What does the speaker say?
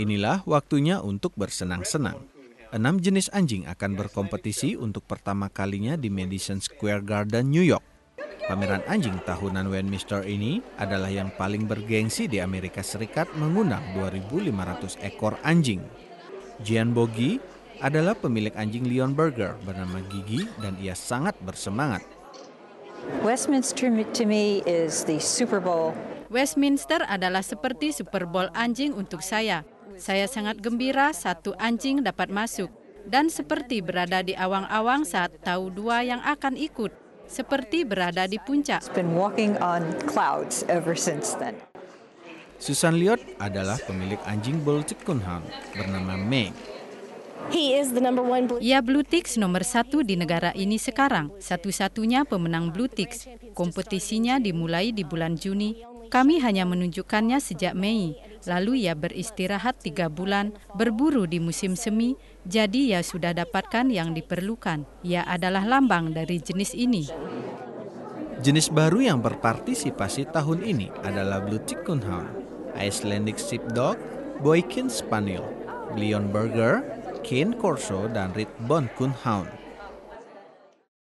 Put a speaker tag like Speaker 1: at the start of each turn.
Speaker 1: Inilah waktunya untuk bersenang-senang. Enam jenis anjing akan berkompetisi untuk pertama kalinya di Madison Square Garden, New York. Pameran anjing tahunan Westminster ini adalah yang paling bergengsi di Amerika Serikat mengundang 2.500 ekor anjing. Gian Bogi adalah pemilik anjing Leon Burger bernama Gigi dan ia sangat bersemangat.
Speaker 2: Westminster to me is the Super Bowl Westminster adalah seperti Super Bowl anjing untuk saya. Saya sangat gembira satu anjing dapat masuk dan seperti berada di awang-awang saat tahu dua yang akan ikut, seperti berada di puncak.
Speaker 1: Susan Liot adalah pemilik anjing Bull Chickenhound bernama Meg.
Speaker 2: Ia Blue Ticks nomor satu di negara ini sekarang, satu-satunya pemenang Blue Ticks. Kompetisinya dimulai di bulan Juni kami hanya menunjukkannya sejak Mei, lalu ia beristirahat tiga bulan, berburu di musim semi, jadi ia sudah dapatkan yang diperlukan. Ia adalah lambang dari jenis ini.
Speaker 1: Jenis baru yang berpartisipasi tahun ini adalah Blue Chicken Hound, Icelandic Sheepdog, Boykin Spaniel, Leon Burger, Kane Corso, dan Red Bond Hound.